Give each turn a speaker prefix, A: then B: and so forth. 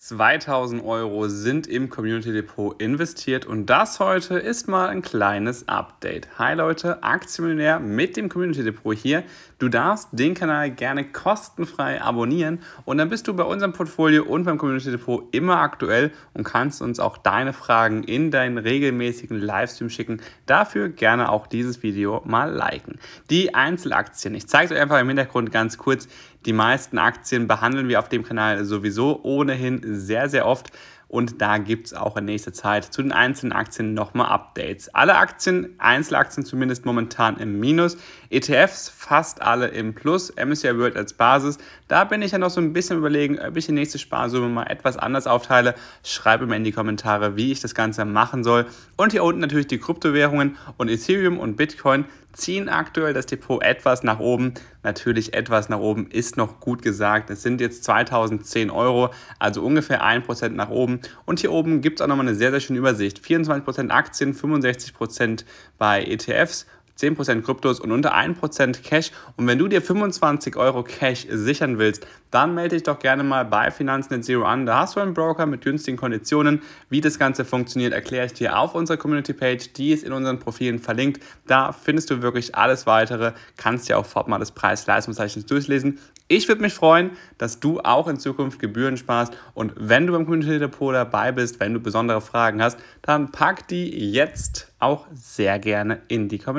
A: 2000 Euro sind im Community Depot investiert und das heute ist mal ein kleines Update. Hi Leute, Aktienmillionär mit dem Community Depot hier. Du darfst den Kanal gerne kostenfrei abonnieren und dann bist du bei unserem Portfolio und beim Community Depot immer aktuell und kannst uns auch deine Fragen in deinen regelmäßigen Livestream schicken. Dafür gerne auch dieses Video mal liken. Die Einzelaktien. Ich zeige es euch einfach im Hintergrund ganz kurz. Die meisten Aktien behandeln wir auf dem Kanal sowieso ohnehin sehr, sehr oft und da gibt es auch in nächster Zeit zu den einzelnen Aktien nochmal Updates. Alle Aktien, Einzelaktien zumindest momentan im Minus, ETFs fast alle im Plus, MSCI World als Basis. Da bin ich ja noch so ein bisschen überlegen, ob ich die nächste Sparsumme mal etwas anders aufteile. Schreibe mir in die Kommentare, wie ich das Ganze machen soll. Und hier unten natürlich die Kryptowährungen und Ethereum und Bitcoin ziehen aktuell das Depot etwas nach oben. Natürlich etwas nach oben ist noch gut gesagt. Es sind jetzt 2010 Euro, also ungefähr 1% nach oben. Und hier oben gibt es auch nochmal eine sehr, sehr schöne Übersicht. 24% Aktien, 65% bei ETFs 10% Kryptos und unter 1% Cash. Und wenn du dir 25 Euro Cash sichern willst, dann melde dich doch gerne mal bei Finanznet Zero an. Da hast du einen Broker mit günstigen Konditionen. Wie das Ganze funktioniert, erkläre ich dir auf unserer Community-Page. Die ist in unseren Profilen verlinkt. Da findest du wirklich alles weitere. Kannst dir auch fort mal das preis leistungszeichen durchlesen. Ich würde mich freuen, dass du auch in Zukunft Gebühren sparst. Und wenn du beim Community Depot dabei bist, wenn du besondere Fragen hast, dann pack die jetzt auch sehr gerne in die Kommentare.